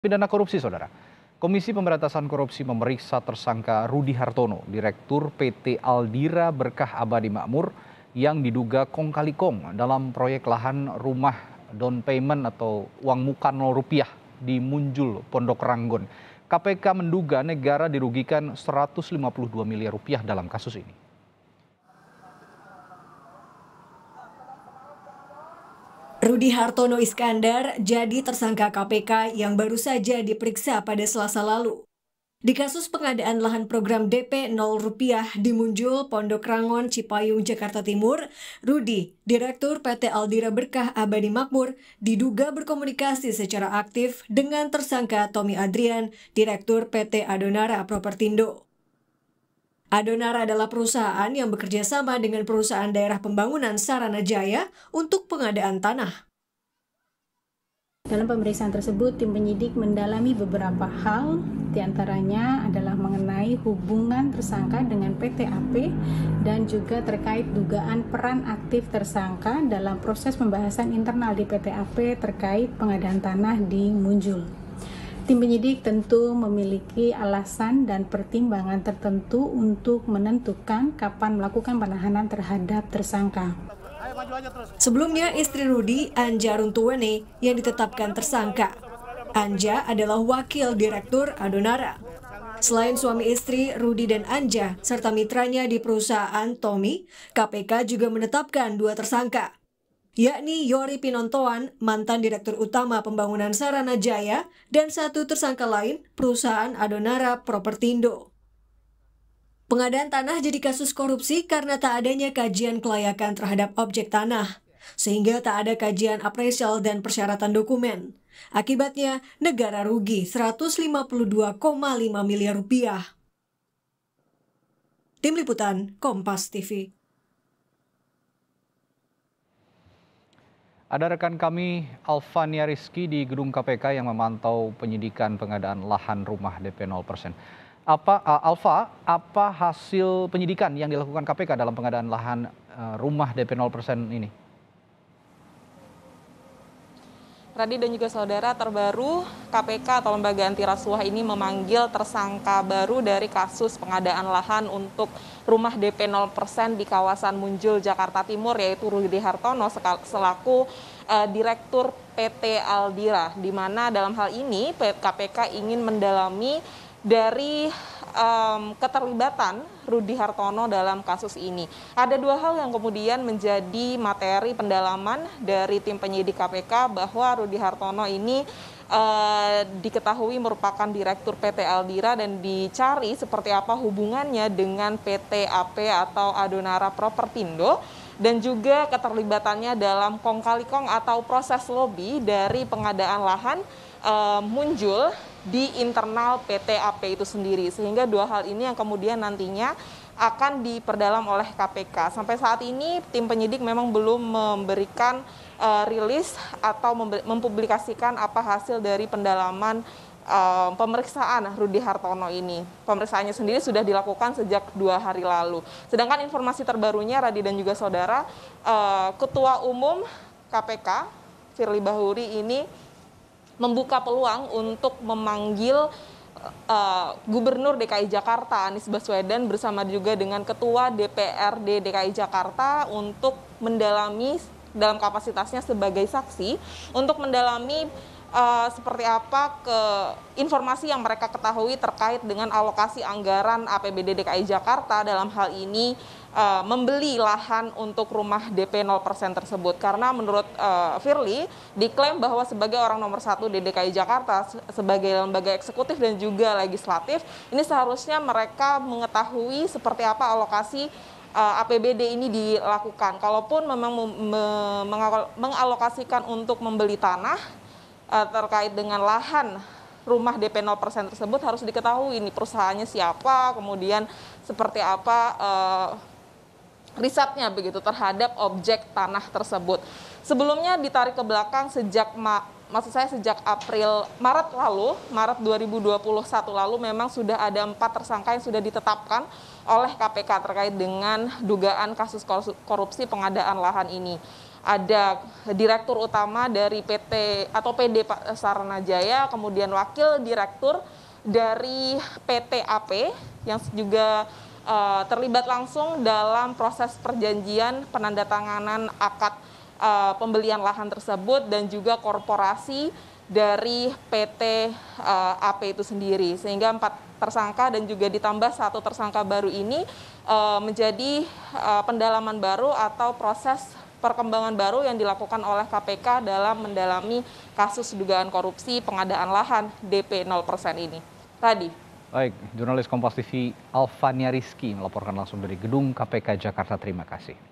pidana korupsi, saudara. Komisi Pemberantasan Korupsi memeriksa tersangka Rudi Hartono, Direktur PT Aldira Berkah Abadi Makmur, yang diduga kong kali kong dalam proyek lahan rumah down payment atau uang muka nol rupiah di Munjul, Pondok Ranggon. KPK menduga negara dirugikan 152 miliar rupiah dalam kasus ini. Rudi Hartono Iskandar jadi tersangka KPK yang baru saja diperiksa pada selasa lalu. Di kasus pengadaan lahan program DP 0 rupiah di Munjul, Pondok Rangon, Cipayung, Jakarta Timur, Rudi, Direktur PT Aldira Berkah Abadi Makmur, diduga berkomunikasi secara aktif dengan tersangka Tommy Adrian, Direktur PT Adonara Propertindo. Adonara adalah perusahaan yang bekerja sama dengan perusahaan daerah pembangunan Sarana Jaya untuk pengadaan tanah. Dalam pemeriksaan tersebut, tim penyidik mendalami beberapa hal, diantaranya adalah mengenai hubungan tersangka dengan PT AP dan juga terkait dugaan peran aktif tersangka dalam proses pembahasan internal di PT AP terkait pengadaan tanah di Munjul. Tim penyidik tentu memiliki alasan dan pertimbangan tertentu untuk menentukan kapan melakukan penahanan terhadap tersangka. Sebelumnya, istri Rudi, Anja Runtuwene, yang ditetapkan tersangka. Anja adalah wakil direktur Adonara. Selain suami istri, Rudi dan Anja, serta mitranya di perusahaan Tommy, KPK juga menetapkan dua tersangka, yakni Yori Pinontoan, mantan Direktur Utama Pembangunan Sarana Jaya, dan satu tersangka lain, perusahaan Adonara Propertindo. Pengadaan tanah jadi kasus korupsi karena tak adanya kajian kelayakan terhadap objek tanah, sehingga tak ada kajian apresial dan persyaratan dokumen. Akibatnya, negara rugi 152,5 miliar rupiah. Tim Liputan, Kompas TV. Ada rekan kami Alvania Rizky di gedung KPK yang memantau penyidikan pengadaan lahan rumah DP 0% apa eh, Alfa, apa hasil penyidikan yang dilakukan KPK dalam pengadaan lahan eh, rumah DP 0% ini? Radi dan juga saudara terbaru KPK atau Lembaga Anti Rasuah ini memanggil tersangka baru dari kasus pengadaan lahan untuk rumah DP 0% di kawasan Munjul Jakarta Timur yaitu Rudi Hartono selaku uh, Direktur PT Aldira di mana dalam hal ini KPK ingin mendalami dari um, keterlibatan Rudi Hartono dalam kasus ini. Ada dua hal yang kemudian menjadi materi pendalaman dari tim penyidik KPK bahwa Rudi Hartono ini uh, diketahui merupakan direktur PT Aldira dan dicari seperti apa hubungannya dengan PT AP atau Adonara Propertindo dan juga keterlibatannya dalam kong kali kong atau proses lobby dari pengadaan lahan uh, eh, muncul di internal PT AP itu sendiri. Sehingga dua hal ini yang kemudian nantinya akan diperdalam oleh KPK. Sampai saat ini tim penyidik memang belum memberikan uh, rilis atau mempublikasikan apa hasil dari pendalaman uh, pemeriksaan Rudi Hartono ini. Pemeriksaannya sendiri sudah dilakukan sejak dua hari lalu. Sedangkan informasi terbarunya Radi dan juga saudara, uh, Ketua Umum KPK Firly Bahuri ini membuka peluang untuk memanggil uh, Gubernur DKI Jakarta Anies Baswedan bersama juga dengan Ketua DPRD DKI Jakarta untuk mendalami dalam kapasitasnya sebagai saksi untuk mendalami uh, seperti apa ke informasi yang mereka ketahui terkait dengan alokasi anggaran APBD DKI Jakarta dalam hal ini uh, membeli lahan untuk rumah DP 0% tersebut karena menurut uh, Firly diklaim bahwa sebagai orang nomor satu di DKI Jakarta sebagai lembaga eksekutif dan juga legislatif ini seharusnya mereka mengetahui seperti apa alokasi APBD ini dilakukan. Kalaupun memang mengalokasikan untuk membeli tanah uh, terkait dengan lahan rumah DP 0% tersebut harus diketahui ini perusahaannya siapa, kemudian seperti apa uh, risetnya begitu terhadap objek tanah tersebut. Sebelumnya ditarik ke belakang sejak maksud saya sejak April Maret lalu, Maret 2021 lalu memang sudah ada empat tersangka yang sudah ditetapkan oleh KPK terkait dengan dugaan kasus korupsi pengadaan lahan ini ada direktur utama dari PT atau PD Sarana Jaya, kemudian wakil direktur dari PT AP yang juga uh, terlibat langsung dalam proses perjanjian penandatanganan akad uh, pembelian lahan tersebut dan juga korporasi dari PT uh, AP itu sendiri sehingga empat tersangka dan juga ditambah satu tersangka baru ini uh, menjadi uh, pendalaman baru atau proses perkembangan baru yang dilakukan oleh KPK dalam mendalami kasus dugaan korupsi pengadaan lahan DP 0% ini. Tadi. Baik, jurnalis Kompas TV Alvania Rizky melaporkan langsung dari gedung KPK Jakarta. Terima kasih.